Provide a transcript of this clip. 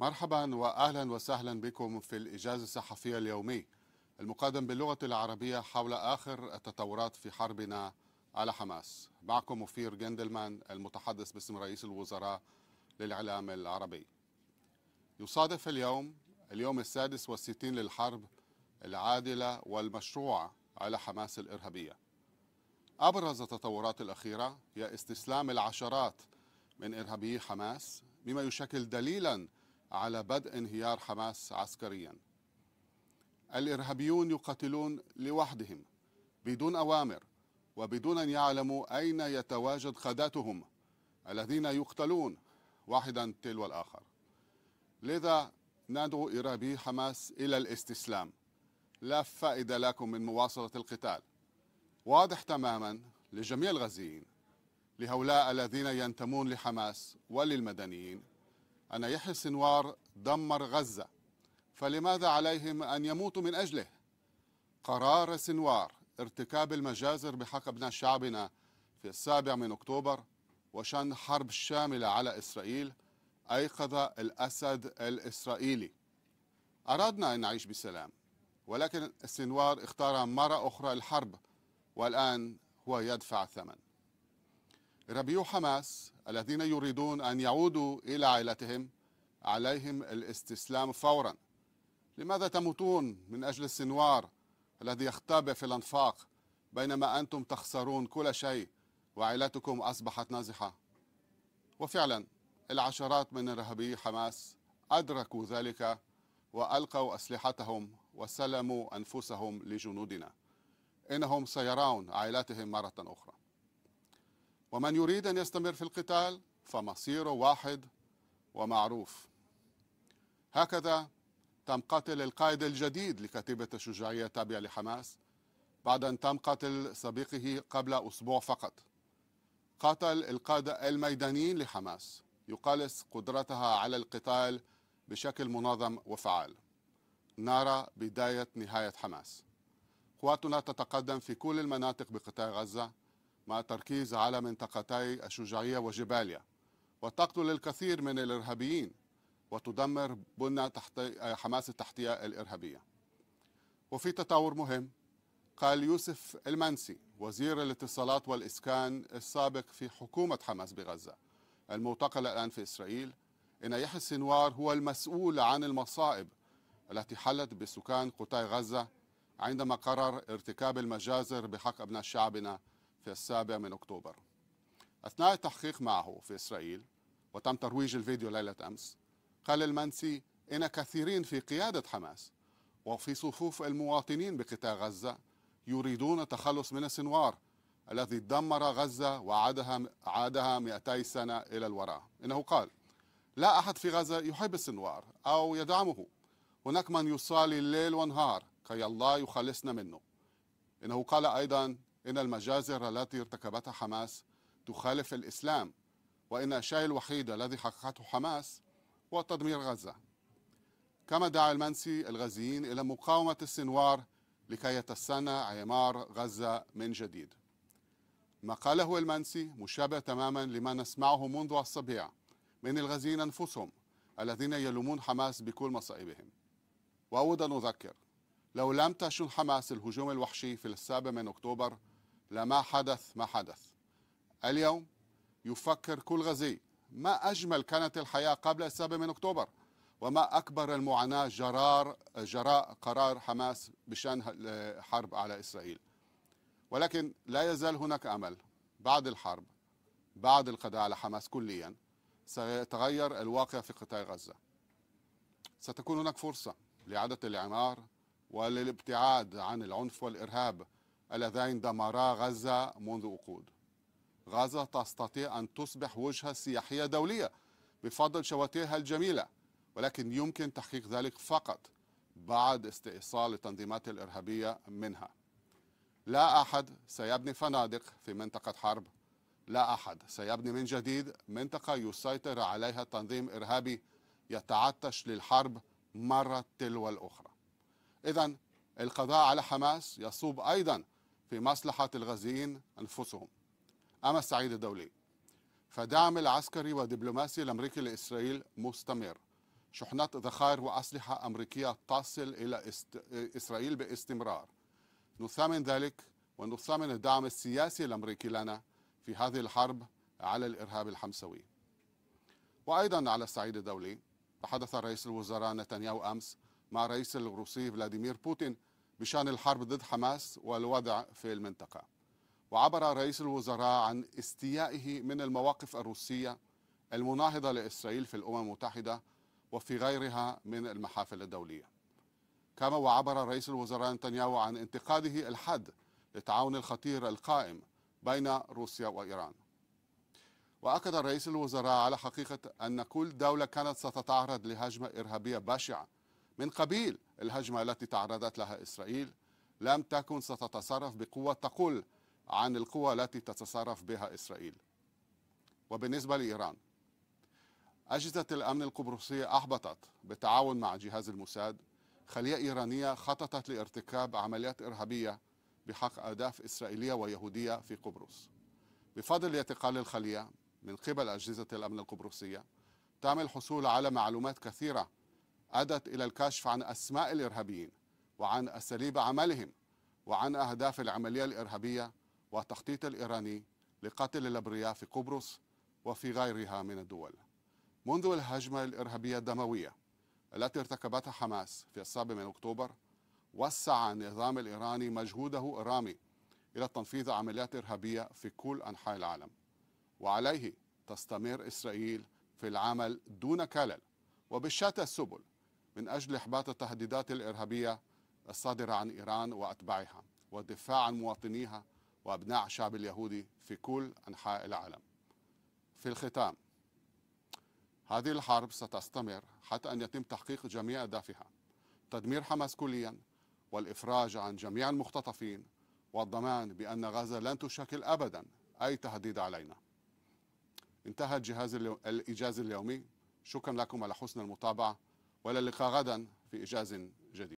مرحبا واهلا وسهلا بكم في الاجازه الصحفيه اليومي المقدم باللغه العربيه حول اخر التطورات في حربنا على حماس معكم وفير جندلمان المتحدث باسم رئيس الوزراء للاعلام العربي يصادف اليوم اليوم السادس والستين للحرب العادله والمشروعه على حماس الارهابيه ابرز التطورات الاخيره هي استسلام العشرات من ارهابي حماس مما يشكل دليلا على بدء انهيار حماس عسكريا الارهابيون يقاتلون لوحدهم بدون اوامر وبدون ان يعلموا اين يتواجد خداتهم الذين يقتلون واحدا تلو الاخر لذا ندعو ارهابي حماس الى الاستسلام لا فائده لكم من مواصله القتال واضح تماما لجميع الغزيين لهؤلاء الذين ينتمون لحماس وللمدنيين أن يحيى السنوار دمر غزة فلماذا عليهم أن يموتوا من أجله؟ قرار سنوار ارتكاب المجازر بحق ابناء شعبنا في السابع من أكتوبر وشن حرب شاملة على إسرائيل أيقظ الأسد الإسرائيلي أردنا أن نعيش بسلام ولكن السنوار اختار مرة أخرى الحرب والآن هو يدفع الثمن ربيو حماس الذين يريدون أن يعودوا إلى عائلتهم عليهم الاستسلام فورا لماذا تموتون من أجل السنوار الذي يختبئ في الأنفاق بينما أنتم تخسرون كل شيء وعائلتكم أصبحت نازحة وفعلا العشرات من رهبي حماس أدركوا ذلك وألقوا أسلحتهم وسلموا أنفسهم لجنودنا إنهم سيرون عائلاتهم مرة أخرى ومن يريد أن يستمر في القتال فمصيره واحد ومعروف هكذا تم قتل القائد الجديد لكتيبة الشجاعية التابعة لحماس بعد أن تم قتل سابقه قبل أسبوع فقط قتل القادة الميدانيين لحماس يقلص قدرتها على القتال بشكل منظم وفعال نرى بداية نهاية حماس قواتنا تتقدم في كل المناطق بقطاع غزة مع التركيز على منطقتي الشجاعية وجباليا وتقتل الكثير من الإرهابيين وتدمر بنى تحت حماس التحتية الإرهابية وفي تطور مهم قال يوسف المنسي وزير الاتصالات والإسكان السابق في حكومة حماس بغزة المعتقل الآن في إسرائيل إن يحيى السنوار هو المسؤول عن المصائب التي حلت بسكان قطاع غزة عندما قرر ارتكاب المجازر بحق أبناء شعبنا في السابع من أكتوبر أثناء التحقيق معه في إسرائيل وتم ترويج الفيديو ليلة أمس قال المنسي إن كثيرين في قيادة حماس وفي صفوف المواطنين بقطاع غزة يريدون التخلص من السنوار الذي دمر غزة وعادها عادها 200 سنة إلى الوراء إنه قال لا أحد في غزة يحب السنوار أو يدعمه هناك من يصلي الليل والنهار كي الله يخلصنا منه إنه قال أيضا إن المجازر التي ارتكبتها حماس تخالف الإسلام وإن الشيء الوحيد الذي حققته حماس هو تدمير غزة كما دعا المنسي الغزيين إلى مقاومة السنوار لكي يتسنى اعمار غزة من جديد ما قاله المنسي مشابه تماما لما نسمعه منذ الصبيع من الغزيين أنفسهم الذين يلومون حماس بكل مصائبهم وأود أن أذكر لو لم تشن حماس الهجوم الوحشي في السابع من أكتوبر لما حدث ما حدث اليوم يفكر كل غزي ما أجمل كانت الحياة قبل السابع من أكتوبر وما أكبر المعاناة جرار جراء قرار حماس بشأن حرب على إسرائيل ولكن لا يزال هناك أمل بعد الحرب بعد القضاء على حماس كليا سيتغير الواقع في قطاع غزة ستكون هناك فرصة لإعادة الإعمار وللابتعاد عن العنف والإرهاب اللذين دمرا غزة منذ أقود غزة تستطيع أن تصبح وجهة سياحية دولية بفضل شواطئها الجميلة ولكن يمكن تحقيق ذلك فقط بعد استئصال التنظيمات الإرهابية منها لا أحد سيبني فنادق في منطقة حرب لا أحد سيبني من جديد منطقة يسيطر عليها تنظيم إرهابي يتعطش للحرب مرة تلو الأخرى إذا القضاء على حماس يصوب أيضا في مصلحة الغازيين أنفسهم أما الصعيد الدولي فدعم العسكري والدبلوماسي الأمريكي لإسرائيل مستمر شحنات ذخائر وأسلحة أمريكية تصل إلى است... إسرائيل باستمرار نثمن ذلك ونثمن الدعم السياسي الأمريكي لنا في هذه الحرب على الإرهاب الحمسوي وأيضا على الصعيد الدولي تحدث رئيس الوزراء نتنياهو أمس مع رئيس الروسي فلاديمير بوتين بشان الحرب ضد حماس والوضع في المنطقة وعبر رئيس الوزراء عن استيائه من المواقف الروسية المناهضة لإسرائيل في الأمم المتحدة وفي غيرها من المحافل الدولية كما وعبر رئيس الوزراء نتنياهو عن انتقاده الحد للتعاون الخطير القائم بين روسيا وإيران وأكد رئيس الوزراء على حقيقة أن كل دولة كانت ستتعرض لهجمة إرهابية بشعة من قبيل الهجمة التي تعرضت لها إسرائيل لم تكن ستتصرف بقوة تقل عن القوة التي تتصرف بها إسرائيل وبالنسبة لإيران أجهزة الأمن القبرصية أحبطت بالتعاون مع جهاز الموساد خلية إيرانية خططت لارتكاب عمليات إرهابية بحق أهداف إسرائيلية ويهودية في قبرص بفضل اعتقال الخلية من قبل أجهزة الأمن القبرصية تم الحصول على معلومات كثيرة أدت إلى الكشف عن أسماء الإرهابيين وعن أساليب عملهم وعن أهداف العملية الإرهابية والتخطيط الإيراني لقتل الأبرياء في قبرص وفي غيرها من الدول منذ الهجمة الإرهابية الدموية التي ارتكبتها حماس في السابع من أكتوبر وسع النظام الإيراني مجهوده الرامي إلى تنفيذ عمليات إرهابية في كل أنحاء العالم وعليه تستمر إسرائيل في العمل دون كلل وبشتى السبل من أجل إحباط التهديدات الإرهابية الصادرة عن إيران وأتباعها والدفاع عن مواطنيها وأبناء الشعب اليهودي في كل أنحاء العالم في الختام هذه الحرب ستستمر حتى أن يتم تحقيق جميع أهدافها تدمير حماس كليا والإفراج عن جميع المختطفين والضمان بأن غزة لن تشكل أبدا أي تهديد علينا انتهى الجهاز الإيجاز اليومي شكرا لكم على حسن المتابعة ولا اللقاء غدا في إجاز جديد